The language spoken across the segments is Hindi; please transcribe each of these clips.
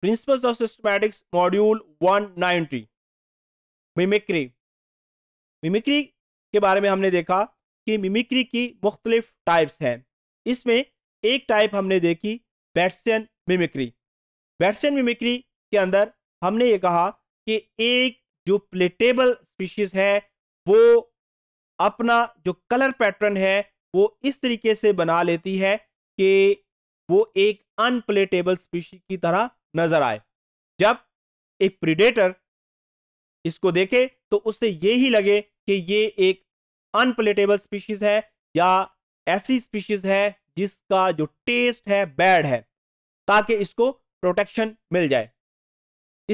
principles of systematics module 190 mimicry mimicry के बारे में हमने देखा कि मिमिक्री की मुख्तलिफ टाइप्स हैं इसमें एक टाइप हमने देखी बैट्सियन मिमिक्री बैट्सियन मिमिक्री के अंदर हमने ये कहा कि एक जो प्लेटेबल स्पीशीज है वो अपना जो कलर पैटर्न है वो इस तरीके से बना लेती है कि वो एक अनप्लेटेबल स्पीशी की तरह नजर आए जब एक प्रीडेटर इसको देखे तो उससे ये ही लगे कि ये एक अनप्लेटेबल स्पीशीज है या ऐसी स्पीशीज है जिसका जो टेस्ट है बैड है ताकि इसको प्रोटेक्शन मिल जाए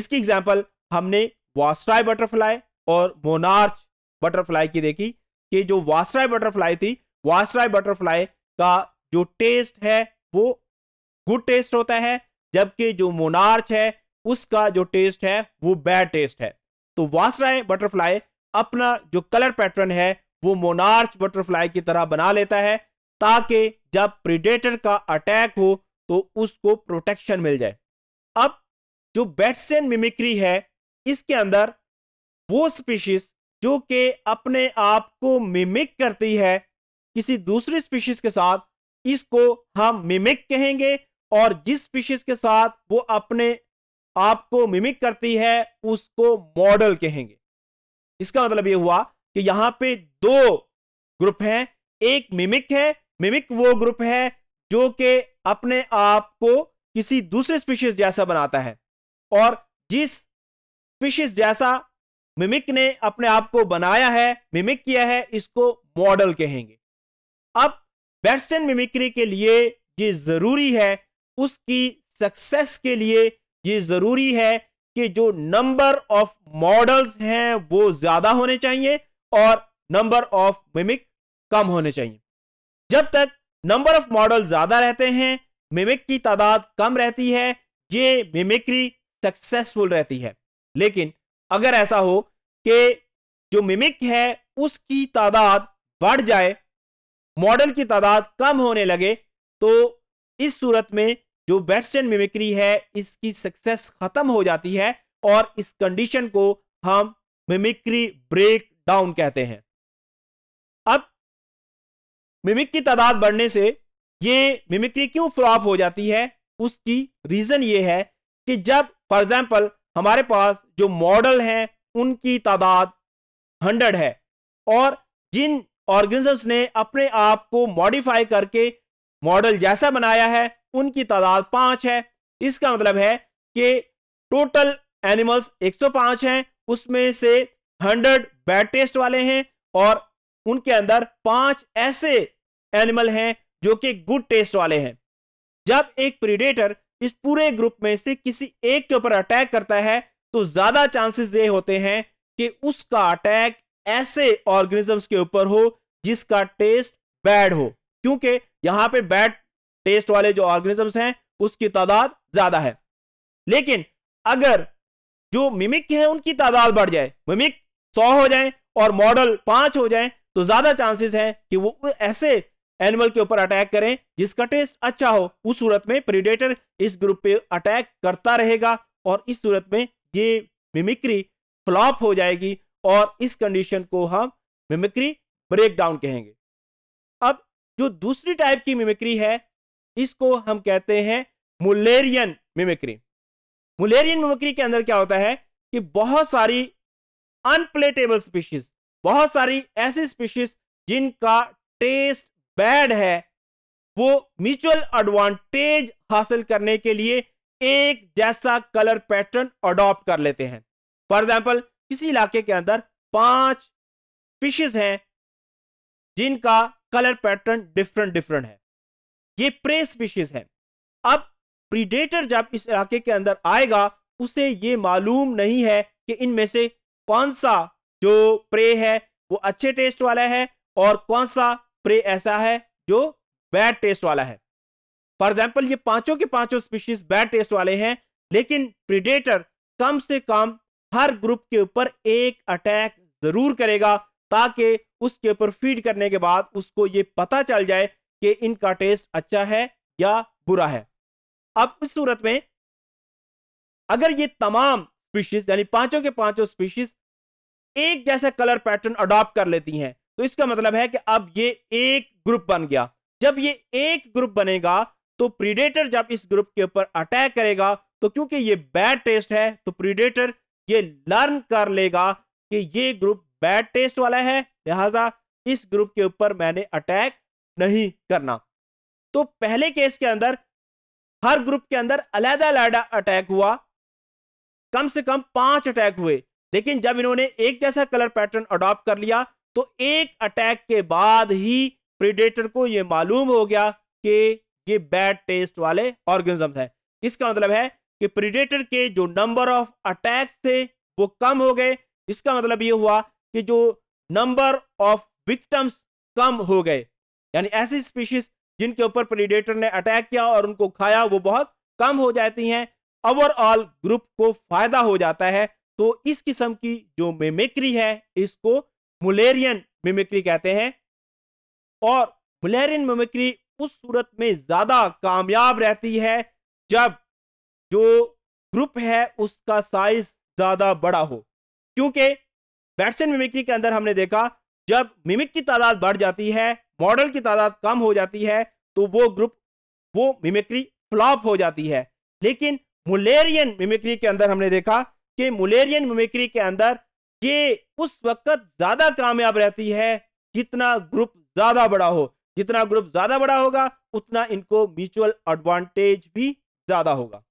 इसकी एग्जाम्पल हमने वास्ट्राई बटरफ्लाई और मोनार्च बटरफ्लाई की देखी कि जो वास्ट्राई बटरफ्लाई थी वास्ट्राई बटरफ्लाई का जो टेस्ट है वो गुड टेस्ट होता है जबकि जो मोनार्च है उसका जो टेस्ट है वो बैड टेस्ट है तो वासराय बटरफ्लाई अपना जो कलर पैटर्न है वो मोनार्च बटरफ्लाई की तरह बना लेता है ताकि जब प्रिडेटर का अटैक हो तो उसको प्रोटेक्शन मिल जाए अब जो बैट्सन मिमिक्री है इसके अंदर वो स्पीशीज जो कि अपने आप को मिमिक करती है किसी दूसरी स्पीशीज के साथ इसको हम मिमिक कहेंगे और जिस स्पीशीज के साथ वो अपने आप को मिमिक करती है उसको मॉडल कहेंगे इसका मतलब ये हुआ कि यहां पे दो ग्रुप हैं एक मिमिक है मिमिक वो ग्रुप है जो कि अपने आप को किसी दूसरे स्पीशीज जैसा बनाता है और जिस स्पीशीज जैसा मिमिक ने अपने आप को बनाया है मिमिक किया है इसको मॉडल कहेंगे अब बैट्सन मिमिक्री के लिए ये जरूरी है उसकी सक्सेस के लिए ये ज़रूरी है कि जो नंबर ऑफ मॉडल्स हैं वो ज़्यादा होने चाहिए और नंबर ऑफ मिमिक कम होने चाहिए जब तक नंबर ऑफ मॉडल ज़्यादा रहते हैं मिमिक की तादाद कम रहती है ये मिमिक्री सक्सेसफुल रहती है लेकिन अगर ऐसा हो कि जो मिमिक है उसकी तादाद बढ़ जाए मॉडल की तादाद कम होने लगे तो इस सूरत में जो बैट्समैन मिमिक्री है इसकी सक्सेस खत्म हो जाती है और इस कंडीशन को हम मिमिक्री ब्रेक डाउन कहते हैं अब मिमिक की तादाद बढ़ने से ये मिमिक्री क्यों फ्लॉप हो जाती है उसकी रीजन ये है कि जब फॉर एग्जाम्पल हमारे पास जो मॉडल हैं उनकी तादाद हंड्रेड है और जिन ऑर्गेनिजम्स ने अपने आप को मॉडिफाई करके मॉडल जैसा बनाया है उनकी तादाद पांच है इसका मतलब है कि टोटल एनिमल्स 105 हैं उसमें से 100 बैड टेस्ट वाले हैं और उनके अंदर पांच ऐसे एनिमल हैं जो कि गुड टेस्ट वाले हैं जब एक प्रीडेटर इस पूरे ग्रुप में से किसी एक के ऊपर अटैक करता है तो ज्यादा चांसेस ये होते हैं कि उसका अटैक ऐसे ऑर्गेनिजम्स के ऊपर हो जिसका टेस्ट बैड हो क्योंकि यहां पे बैड टेस्ट वाले जो ऑर्गेनिजम्स हैं उसकी तादाद ज्यादा है लेकिन अगर जो मिमिक है उनकी तादाद बढ़ जाए मिमिक सौ हो जाए और मॉडल पांच हो जाए तो ज्यादा चांसेस हैं कि वो ऐसे एनिमल के ऊपर अटैक करें जिसका टेस्ट अच्छा हो उस सूरत में प्रीडेटर इस ग्रुप पे अटैक करता रहेगा और इस सूरत में ये मिमिक्री फ्लॉप हो जाएगी और इस कंडीशन को हम मिमिक्री ब्रेकडाउन कहेंगे जो दूसरी टाइप की मिमिक्री है इसको हम कहते हैं मुलेरियन मिमिक्री मुलेरियन मिमिक्री के अंदर क्या होता है कि बहुत सारी अनप्लेटेबल स्पीशीज बहुत सारी ऐसी स्पीशीज जिनका टेस्ट बैड है वो म्यूचुअल एडवांटेज हासिल करने के लिए एक जैसा कलर पैटर्न अडॉप्ट कर लेते हैं फॉर एग्जाम्पल किसी इलाके के अंदर पांच स्पीशीज हैं जिनका कलर पैटर्न डिफरेंट डिफरेंट है ये प्रे स्पीशीज है अब प्रीडेटर जब इस इलाके के अंदर आएगा उसे ये मालूम नहीं है कि इनमें से कौन सा जो प्रे है वो अच्छे टेस्ट वाला है और कौन सा प्रे ऐसा है जो बैड टेस्ट वाला है फॉर एग्जाम्पल ये पांचों के पांचों स्पीशीज बैड टेस्ट वाले हैं लेकिन प्रीडेटर कम से कम हर ग्रुप के ऊपर एक अटैक जरूर करेगा ताकि उसके ऊपर फीड करने के बाद उसको ये पता चल जाए कि इनका टेस्ट अच्छा है या बुरा है अब इस सूरत में अगर ये तमाम स्पीशीज यानी पांचों के पांचों स्पीशीज एक जैसा कलर पैटर्न अडॉप्ट कर लेती हैं तो इसका मतलब है कि अब ये एक ग्रुप बन गया जब ये एक ग्रुप बनेगा तो प्रीडेटर जब इस ग्रुप के ऊपर अटैक करेगा तो क्योंकि ये बैड टेस्ट है तो प्रीडेटर ये लर्न कर लेगा कि ये ग्रुप बैड टेस्ट वाला है लिहाजा इस ग्रुप के ऊपर मैंने अटैक नहीं करना तो पहले केस के अंदर हर ग्रुप के अंदर अलहदा अलहदा अटैक हुआ कम से कम पांच अटैक हुए लेकिन जब इन्होंने एक जैसा कलर पैटर्न अडॉप्ट कर लिया तो एक अटैक के बाद ही प्रीडेटर को यह मालूम हो गया कि ये बैड टेस्ट वाले ऑर्गेनिज्म है इसका मतलब है कि प्रीडेटर के जो नंबर ऑफ अटैक्स थे वो कम हो गए इसका मतलब ये हुआ कि जो नंबर ऑफ विक्टम्स कम हो गए यानी ऐसी स्पीशीज जिनके ऊपर प्रीडेटर ने अटैक किया और उनको खाया वो बहुत कम हो जाती हैं ओवरऑल ग्रुप को फायदा हो जाता है तो इस किस्म की जो मेमिक्री है इसको मुलेरियन मेमिक्री कहते हैं और मुलेरियन मेमिक्री उस सूरत में ज्यादा कामयाब रहती है जब जो ग्रुप है उसका साइज ज्यादा बड़ा हो क्योंकि बैट्सन मिमिक्री के अंदर हमने देखा जब मिमिक की तादाद बढ़ जाती है मॉडल की तादाद कम हो जाती है तो वो ग्रुप वो मिमिक्री फ्लॉप हो जाती है लेकिन मुलेरियन मिमिक्री के अंदर हमने देखा कि मुलेरियन मिमिक्री के अंदर ये उस वक्त ज्यादा कामयाब रहती है जितना ग्रुप ज्यादा बड़ा हो जितना ग्रुप ज्यादा बड़ा होगा उतना इनको म्यूचुअल एडवांटेज भी ज्यादा होगा